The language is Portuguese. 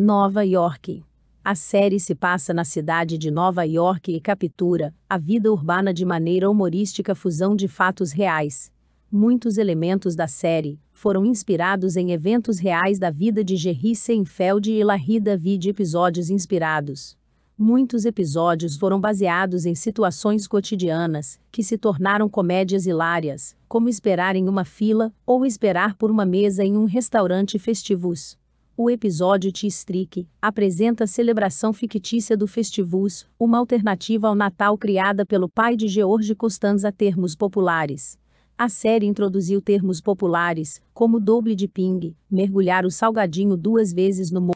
Nova York. A série se passa na cidade de Nova York e captura a vida urbana de maneira humorística fusão de fatos reais. Muitos elementos da série foram inspirados em eventos reais da vida de Jerry Seinfeld e Larry David episódios inspirados. Muitos episódios foram baseados em situações cotidianas, que se tornaram comédias hilárias, como esperar em uma fila ou esperar por uma mesa em um restaurante festivos o episódio T-Strick apresenta a celebração fictícia do Festivus, uma alternativa ao Natal criada pelo pai de George Costanza Termos Populares. A série introduziu termos populares, como doble de ping, mergulhar o salgadinho duas vezes no